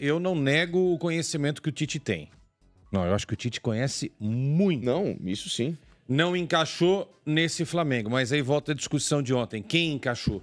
eu não nego o conhecimento que o Tite tem. Não, eu acho que o Tite conhece muito. Não, isso sim. Não encaixou nesse Flamengo, mas aí volta a discussão de ontem. Quem encaixou?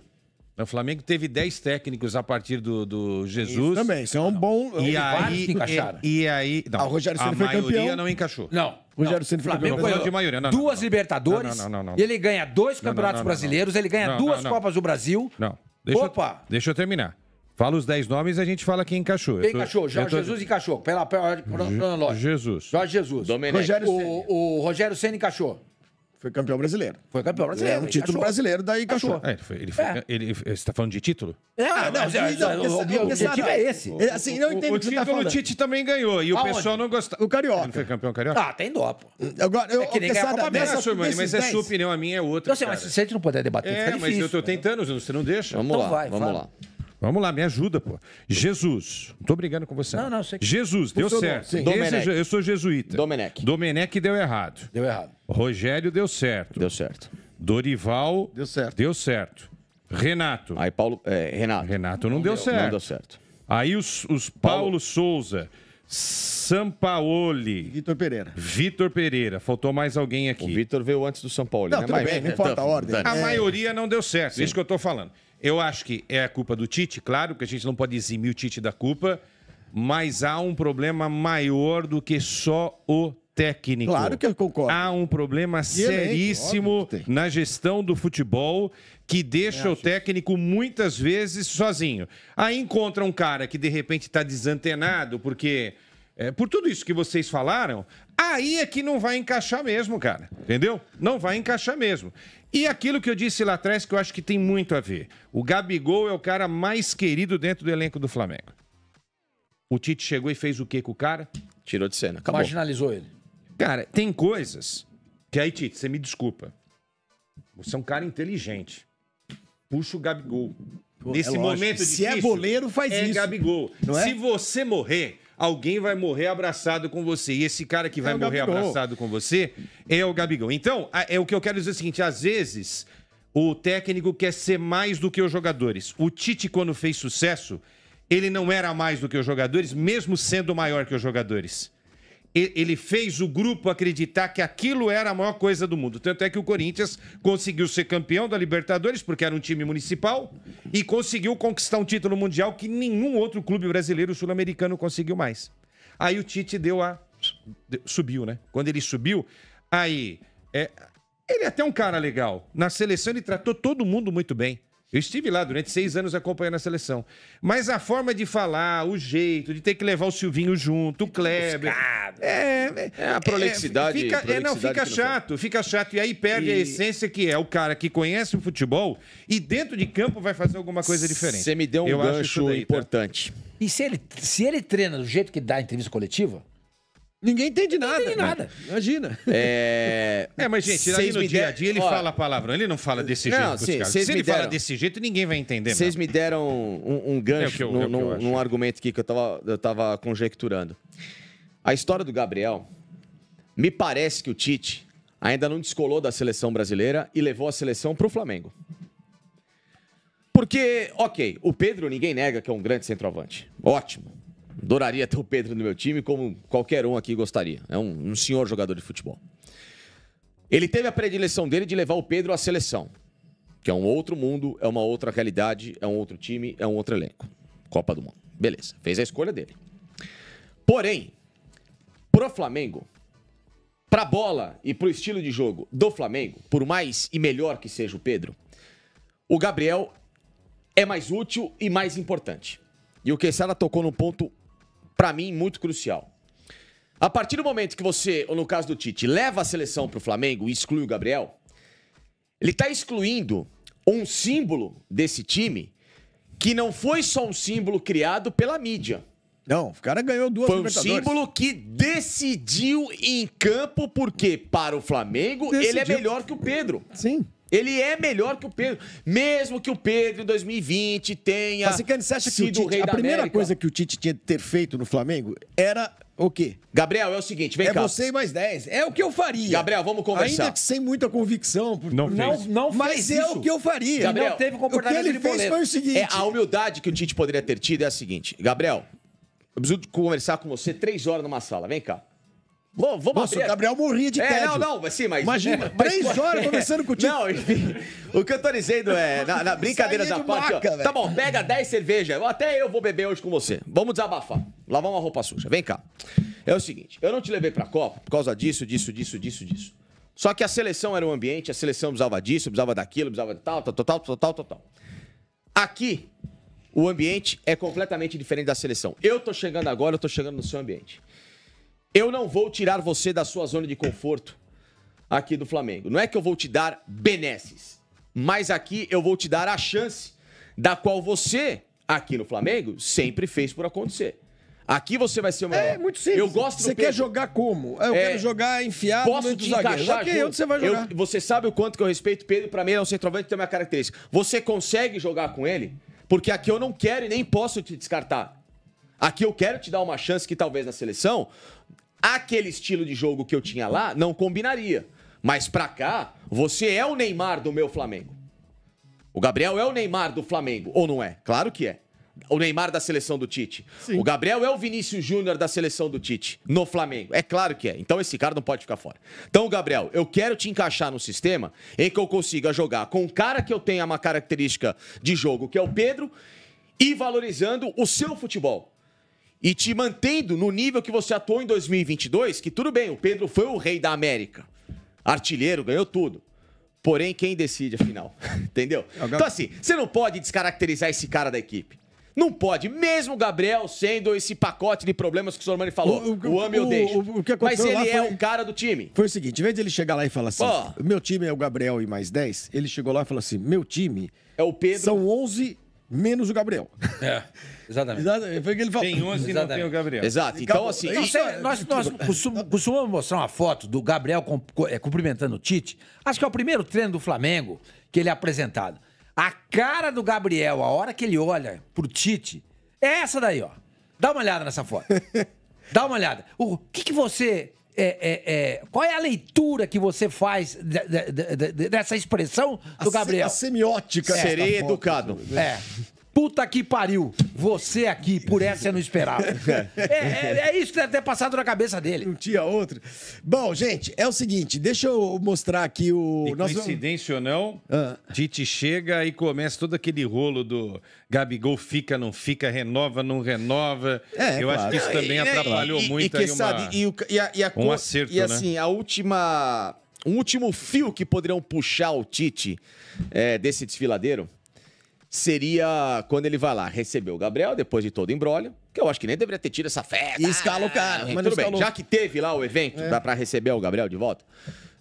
O Flamengo teve 10 técnicos a partir do, do Jesus. Isso também, isso é um ah, bom. É e, aí, que encaixaram. E, e aí. Não, ah, o Rogério Ceni a foi maioria campeão. não encaixou. Não. O Rogério Ceni foi campeão. Flamengo de maioria. Não, duas não, Libertadores. Não, não, não, Ele ganha dois campeonatos brasileiros, ele ganha duas Copas do Brasil. Não. Deixa Opa! Eu, deixa eu terminar. Fala os 10 nomes e a gente fala quem encaixou. Quem encaixou? Tô... Jorge tô... Jesus encaixou. Pela cronológica. Jesus. Jorge Jesus. Rogério o, o Rogério Senna encaixou. Foi campeão brasileiro. Foi campeão é, brasileiro. É, um título brasileiro, daí encaixou. É, ele foi, ele, foi, é. ele, você está falando de título? É, ah, não, não, é, não, o, o, objetivo é esse. O, assim, não o, o, o título tá do o Tite também ganhou e Aonde? o pessoal não gostou. O Carioca. Ele foi campeão carioca? Ah, tem dó, pô. Agora, eu, é que nem ganhar a Copa América. Sua, mas é sua opinião, a minha é outra. Não sei, assim, mas se gente não puder debater, é, mas eu estou né? tentando, você não deixa. Vamos então lá, vamos lá. Vamos lá, me ajuda, pô. Jesus. Não tô brigando com você. Não, não, sei que... Jesus, deu certo. Esse, eu sou jesuíta. Domenech. Domenech deu errado. Deu errado. Rogério deu certo. Deu certo. Dorival. Deu certo. Deu certo. Renato. Aí Paulo. É, Renato. Renato não, não deu, deu, certo. Não deu certo. Aí os, os Paulo, Paulo Souza. Sampaoli. Vitor Pereira. Vitor Pereira. Faltou mais alguém aqui. O Vitor veio antes do Sampaoli. Não, né? Mas, bem, é, não importa tá. a ordem. A é. maioria não deu certo. É Sim. Isso que eu estou falando. Eu acho que é a culpa do Tite, claro, que a gente não pode eximir o Tite da culpa, mas há um problema maior do que só o técnico. Claro que eu concordo. Há um problema e é seríssimo é na gestão do futebol que deixa o técnico muitas vezes sozinho. Aí encontra um cara que de repente está desantenado porque é, por tudo isso que vocês falaram, Aí é que não vai encaixar mesmo, cara. Entendeu? Não vai encaixar mesmo. E aquilo que eu disse lá atrás, que eu acho que tem muito a ver. O Gabigol é o cara mais querido dentro do elenco do Flamengo. O Tite chegou e fez o que com o cara? Tirou de cena. Acabou. Marginalizou ele. Cara, tem coisas que aí, Tite, você me desculpa. Você é um cara inteligente. Puxa o Gabigol. Pô, Nesse é momento difícil. Se é goleiro faz é isso. Gabigol. Não é Gabigol. Se você morrer, alguém vai morrer abraçado com você. E esse cara que vai é morrer Gabigol. abraçado com você é o Gabigol. Então, é o que eu quero dizer é o seguinte: às vezes o técnico quer ser mais do que os jogadores. O Tite, quando fez sucesso, ele não era mais do que os jogadores, mesmo sendo maior que os jogadores ele fez o grupo acreditar que aquilo era a maior coisa do mundo. Tanto é que o Corinthians conseguiu ser campeão da Libertadores, porque era um time municipal, e conseguiu conquistar um título mundial que nenhum outro clube brasileiro sul-americano conseguiu mais. Aí o Tite deu a. Subiu, né? Quando ele subiu, aí. É... Ele é até um cara legal. Na seleção ele tratou todo mundo muito bem. Eu estive lá durante seis anos acompanhando a seleção. Mas a forma de falar, o jeito, de ter que levar o Silvinho junto, o Kleber. É, é, é a prolixidade. É, fica, é, não, fica chato, fica chato. E aí perde e... a essência que é o cara que conhece o futebol e dentro de campo vai fazer alguma coisa diferente. Você me deu um Eu gancho daí, tá? importante. Tá? E se ele, se ele treina do jeito que dá a entrevista coletiva, Ninguém entende nada. Ninguém nada. Imagina. É... é, mas, gente, aí no dia a dia ele Ó, fala palavrão. Ele não fala desse jeito. sim, Se ele deram... fala desse jeito, ninguém vai entender. Vocês me deram um, um é gancho é eu, no, no, num argumento aqui que eu tava, eu tava conjecturando. A história do Gabriel, me parece que o Tite ainda não descolou da seleção brasileira e levou a seleção pro Flamengo. Porque, ok, o Pedro ninguém nega que é um grande centroavante. Ótimo adoraria ter o Pedro no meu time, como qualquer um aqui gostaria. É um, um senhor jogador de futebol. Ele teve a predileção dele de levar o Pedro à seleção, que é um outro mundo, é uma outra realidade, é um outro time, é um outro elenco. Copa do Mundo. Beleza, fez a escolha dele. Porém, pro Flamengo, pra bola e pro estilo de jogo do Flamengo, por mais e melhor que seja o Pedro, o Gabriel é mais útil e mais importante. E o Quesada tocou num ponto para mim, muito crucial. A partir do momento que você, ou no caso do Tite, leva a seleção para o Flamengo e exclui o Gabriel, ele está excluindo um símbolo desse time que não foi só um símbolo criado pela mídia. Não, o cara ganhou duas Foi um símbolo que decidiu em campo, porque para o Flamengo decidiu. ele é melhor que o Pedro. Sim. Ele é melhor que o Pedro. Mesmo que o Pedro, em 2020, tenha. Mas, você acha que o Tite, a primeira América? coisa que o Tite tinha que ter feito no Flamengo era o quê? Gabriel, é o seguinte, vem é cá. É você e mais 10. É o que eu faria. Gabriel, vamos conversar. Ainda que sem muita convicção. Por... Não, não, não Mas é o que eu faria. Gabriel, não teve comportamento O que ele fez foi o seguinte. É, a humildade que o Tite poderia ter tido é a seguinte. Gabriel, eu preciso conversar com você três horas numa sala. Vem cá. Vou, vamos Nossa, o Gabriel morria de é, Não, não, sim, mas... Imagina, é, mas, três horas conversando contigo. Não, enfim, o que eu tô dizendo é, na, na brincadeira da parte... Maca, ó, tá bom, pega 10 cervejas, até eu vou beber hoje com você. Vamos desabafar, lavar uma roupa suja. Vem cá. É o seguinte, eu não te levei pra Copa por causa disso, disso, disso, disso, disso. Só que a seleção era um ambiente, a seleção precisava disso, precisava daquilo, precisava de tal, tal, tal, tal, tal, tal, tal. Aqui, o ambiente é completamente diferente da seleção. Eu tô chegando agora, eu tô chegando no seu ambiente. Eu não vou tirar você da sua zona de conforto aqui do Flamengo. Não é que eu vou te dar benesses, mas aqui eu vou te dar a chance da qual você, aqui no Flamengo, sempre fez por acontecer. Aqui você vai ser o melhor. É muito simples. Eu gosto Você do quer jogar como? É, eu É, quero jogar enfiado Posso entre os te zagueiros. junto. onde você vai Eu- jogar? você sabe o quanto que eu respeito o Pedro, pra mim é um centroavante que tem uma característica. Você consegue jogar com ele? Porque aqui eu não quero e nem posso te descartar. Aqui eu quero te dar uma chance que talvez na seleção aquele estilo de jogo que eu tinha lá não combinaria. Mas pra cá, você é o Neymar do meu Flamengo. O Gabriel é o Neymar do Flamengo, ou não é? Claro que é. O Neymar da seleção do Tite. Sim. O Gabriel é o Vinícius Júnior da seleção do Tite, no Flamengo. É claro que é. Então esse cara não pode ficar fora. Então, Gabriel, eu quero te encaixar no sistema em que eu consiga jogar com um cara que eu tenha uma característica de jogo, que é o Pedro, e valorizando o seu futebol e te mantendo no nível que você atuou em 2022, que tudo bem, o Pedro foi o rei da América. Artilheiro, ganhou tudo. Porém, quem decide afinal? Entendeu? É então, assim, você não pode descaracterizar esse cara da equipe. Não pode, mesmo o Gabriel sendo esse pacote de problemas que o Sormani falou. O, o, o ame ou deixa. O, o que Mas ele é foi, é o cara do time. Foi o seguinte: em vez de ele chegar lá e falar assim, oh. meu time é o Gabriel e mais 10, ele chegou lá e falou assim: meu time. É o Pedro. São 11 menos o Gabriel. É, exatamente. Foi o que ele falou. Tem 11 e não tem o Gabriel. Exato. Então, assim. Não, é nós, nós costumamos mostrar uma foto do Gabriel é, cumprimentando o Tite. Acho que é o primeiro treino do Flamengo que ele é apresentado. A cara do Gabriel, a hora que ele olha pro Tite, é essa daí, ó. Dá uma olhada nessa foto. Dá uma olhada. O que, que você é, é, é, qual é a leitura que você faz de, de, de, dessa expressão do a Gabriel? Se, a semiótica. É. Serei educado. Né? É. Puta que pariu, você aqui, por essa eu não esperava. É. é, é, é, isso que deve ter passado na cabeça dele. Não tinha outro. Bom, gente, é o seguinte, deixa eu mostrar aqui o... E Nós coincidência ou não, ah. Tite chega e começa todo aquele rolo do Gabigol fica, não fica, renova, não renova. É, eu claro. acho que isso também né, atrapalhou muito aí o, a, um acerto, E né? assim, né? a última... Um último fio que poderiam puxar o Tite é, desse desfiladeiro seria quando ele vai lá receber o Gabriel, depois de todo embrólio, que eu acho que nem deveria ter tido essa festa. E escala o cara. Ah, mas tudo bem, já que teve lá o evento é. para receber o Gabriel de volta,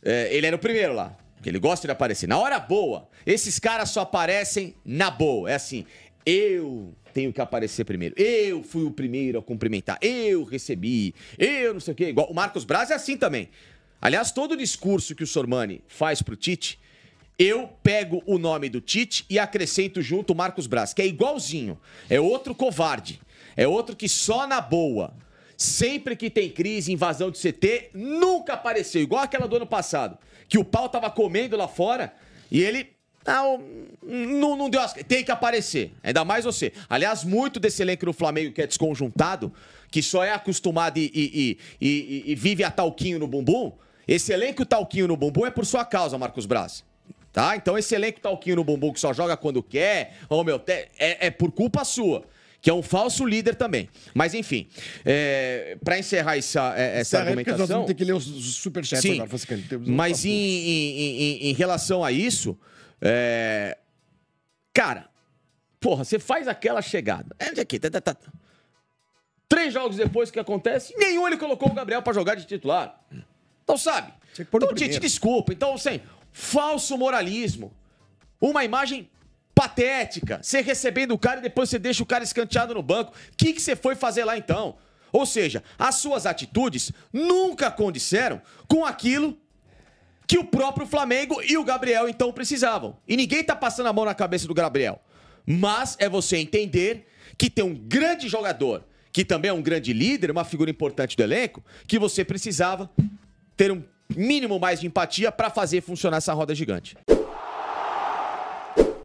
é, ele era o primeiro lá, que ele gosta de aparecer. Na hora boa, esses caras só aparecem na boa. É assim, eu tenho que aparecer primeiro. Eu fui o primeiro a cumprimentar. Eu recebi. Eu não sei o quê. Igual o Marcos Braz é assim também. Aliás, todo o discurso que o Sormani faz pro Tite eu pego o nome do Tite e acrescento junto o Marcos Braz, que é igualzinho. É outro covarde. É outro que só na boa. Sempre que tem crise, invasão de CT, nunca apareceu. Igual aquela do ano passado, que o pau tava comendo lá fora e ele não, ah, não, não deu as... Tem que aparecer. Ainda mais você. Aliás, muito desse elenco do Flamengo que é desconjuntado, que só é acostumado e, e, e, e vive a talquinho no bumbum. Esse elenco talquinho no bumbum é por sua causa, Marcos Braz. Tá? Então esse elenco talquinho no bumbum que só joga quando quer, oh, meu, é, é por culpa sua que é um falso líder também. Mas enfim, é, para encerrar essa, é, essa argumentação... Nós vamos ter que ler os superchats sim, agora. Mas em, em, em, em, relação a isso, é, cara, porra, você faz aquela chegada. É aqui, tá, tá, tá. Três jogos depois que acontece, nenhum ele colocou o Gabriel para jogar de titular. Então sabe? Então, te, desculpa. Então, assim, Falso moralismo. Uma imagem patética. Você recebendo o cara e depois você deixa o cara escanteado no banco. O que, que você foi fazer lá então? Ou seja, as suas atitudes nunca condisseram com aquilo que o próprio Flamengo e o Gabriel então precisavam. E ninguém tá passando a mão na cabeça do Gabriel. Mas é você entender que tem um grande jogador, que também é um grande líder, uma figura importante do elenco, que você precisava ter um mínimo mais de empatia para fazer funcionar essa roda gigante.